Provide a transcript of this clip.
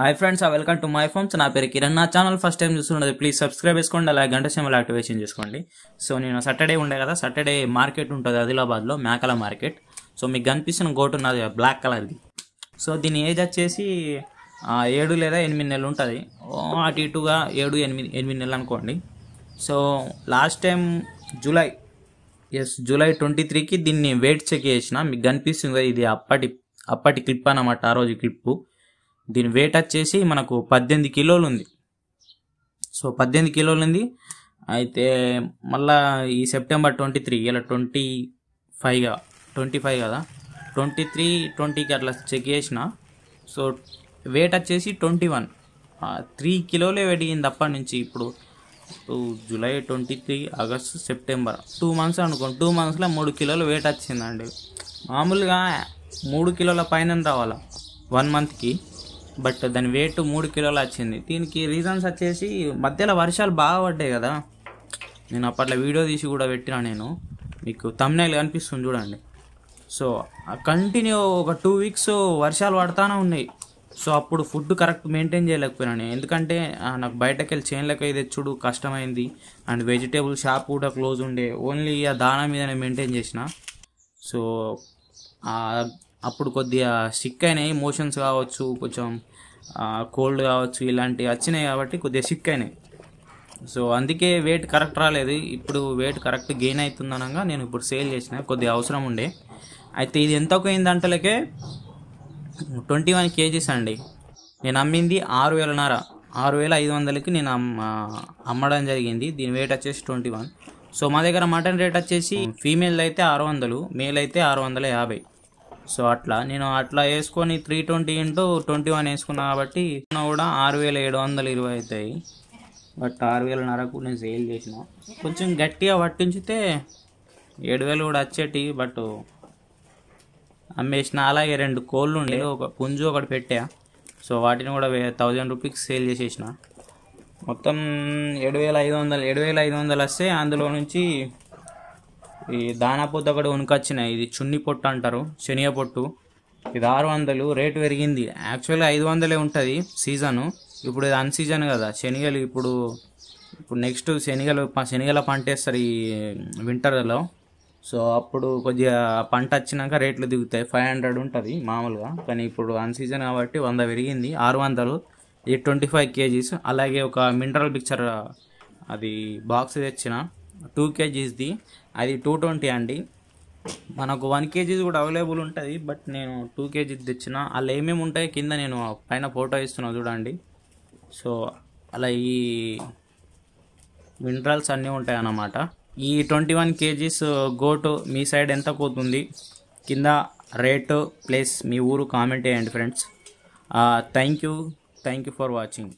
hi friends welcome to my ఫోమ్స్ నా పేరు కిరణ్ నా ఛానల్ ఫస్ట్ టైం చూస్తున్నది ప్లీజ్ సబ్స్క్రైబ్ చేసుకోండి అలాగే గంట సేమలు యాక్టివేషన్ చేసుకోండి సో నేను సాటర్డే ఉండే కదా సాటర్డే మార్కెట్ ఉంటుంది ఆదిలాబాద్లో మేకల మార్కెట్ సో మీకు కనిపిస్తున్న గోటు ఉన్నది బ్లాక్ కలర్ది సో దీని ఏజ్ వచ్చేసి ఏడు లేదా ఎనిమిది నెలలు ఉంటుంది అటు ఇటుగా ఏడు ఎనిమిది ఎనిమిది నెలలు అనుకోండి so last time July yes July twenty త్రీకి దీన్ని వెయిట్ చెక్ చేసిన మీకు కనిపిస్తుంది ఇది అప్పటి అప్పటి క్లిప్ అనమాట ఆ రోజు క్లిప్పు దీని వెయిట్ వచ్చేసి మనకు పద్దెనిమిది కిలోలు ఉంది సో పద్దెనిమిది కిలోలు ఉంది అయితే మళ్ళా ఈ సెప్టెంబర్ ట్వంటీ త్రీ ఇలా ట్వంటీ ఫైవ్గా ట్వంటీ ఫైవ్ కదా ట్వంటీ త్రీ ట్వంటీకి అట్లా చెక్ చేసిన సో వెయిట్ వచ్చేసి ట్వంటీ వన్ త్రీ కిలోలే వెడిగింది అప్పటి నుంచి ఇప్పుడు July twenty three August September two months అనుకోండి టూ మంత్స్లో మూడు కిలోలు వెయిట్ వచ్చిందండి మామూలుగా మూడు కిలోల పైన రావాలా వన్ మంత్కి బట్ దాని వెయిట్ మూడు కిలోలు వచ్చింది దీనికి రీజన్స్ వచ్చేసి మధ్యలో వర్షాలు బాగా పడ్డాయి కదా నేను అప్పట్లో వీడియో తీసి కూడా పెట్టినా నేను మీకు తమ్నైల్ కనిపిస్తుంది చూడండి సో కంటిన్యూ ఒక టూ వీక్స్ వర్షాలు పడతానే ఉన్నాయి సో అప్పుడు ఫుడ్ కరెక్ట్ మెయింటైన్ చేయలేకపోయినాను ఎందుకంటే నాకు బయటకు వెళ్ళి ఇది తెచ్చుడు కష్టమైంది అండ్ వెజిటేబుల్ షాప్ కూడా క్లోజ్ ఉండే ఓన్లీ ఆ దానా మీదనే మెయింటైన్ చేసిన సో అప్పుడు కొద్దిగా సిక్ అయినాయి మోషన్స్ కావచ్చు కొంచెం కోల్డ్ కావచ్చు ఇలాంటివి వచ్చినాయి కాబట్టి కొద్దిగా సిక్ అయినాయి సో అందుకే వెయిట్ కరెక్ట్ రాలేదు ఇప్పుడు వెయిట్ కరెక్ట్ గెయిన్ అవుతుంది అనగా నేను ఇప్పుడు సేల్ చేసిన కొద్దిగా అవసరం ఉండే అయితే ఇది ఎంత అయిందంటలకే ట్వంటీ వన్ కేజీస్ అండి నేను అమ్మింది ఆరు వేలన్నర ఆరు వేల ఐదు వందలకి నేను అమ్మడం జరిగింది దీని వెయిట్ వచ్చేసి ట్వంటీ వన్ సో మా దగ్గర మటన్ రేట్ వచ్చేసి ఫీమేల్ అయితే ఆరు వందలు మేల్ అయితే ఆరు వందల యాభై సో అట్లా నేను అట్లా వేసుకొని three twenty into twenty one వేసుకున్నా కాబట్టి కూడా ఆరు వేల ఏడు వందల ఇరవై అవుతాయి బట్ ఆరు వేల నరకు నేను సేల్ చేసిన కొంచెం గట్టిగా పట్టించితే ఏడు వేలు కూడా వచ్చేటి బట్ అమ్మేసిన అలాగే రెండు కోళ్ళు ఉండే ఒక పుంజు ఒకటి పెట్టా సో వాటిని కూడా థౌజండ్ రూపీస్ సేల్ చేసేసిన మొత్తం ఏడు వేల ఐదు వందలు ఏడు వేల ఐదు వందలు వస్తే అందులో నుంచి ఈ దానాపొద్దు ఒకటి ఉనికొచ్చిన ఇది చున్ని పొట్టు అంటారు శనియ పొట్టు ఇది ఆరు వందలు రేటు పెరిగింది యాక్చువల్గా ఐదు వందలే ఉంటుంది సీజను ఇప్పుడు ఇది అన్సీజన్ కదా శనిగలు ఇప్పుడు ఇప్పుడు నెక్స్ట్ శనిగలు శనిగల పంట వేస్తారు ఈ వింటర్లో సో అప్పుడు కొద్దిగా పంట వచ్చినాక రేట్లు దిగుతాయి ఫైవ్ హండ్రెడ్ ఉంటుంది మామూలుగా కానీ ఇప్పుడు అన్సీజన్ కాబట్టి వంద పెరిగింది ఆరు వందలు ఇది ట్వంటీ ఫైవ్ కేజీస్ అలాగే ఒక మినరల్ పిక్చర్ అది బాక్స్ తెచ్చిన టూ కేజీస్ది అది టూ ట్వంటీ అండి మనకు వన్ కేజీస్ కూడా అవైలబుల్ ఉంటుంది బట్ నేను టూ కేజీస్ తెచ్చిన అలా ఏమేమి ఉంటాయి కింద నేను పైన ఫోటో ఇస్తున్నా చూడండి సో అలా ఈ మినరల్స్ అన్నీ ఉంటాయి అన్నమాట ఈ ట్వంటీ వన్ కేజీస్ గోటు మీ సైడ్ ఎంత పోతుంది కింద రేటు ప్లేస్ మీ ఊరు కామెంట్ చేయండి friends thank you thank you for watching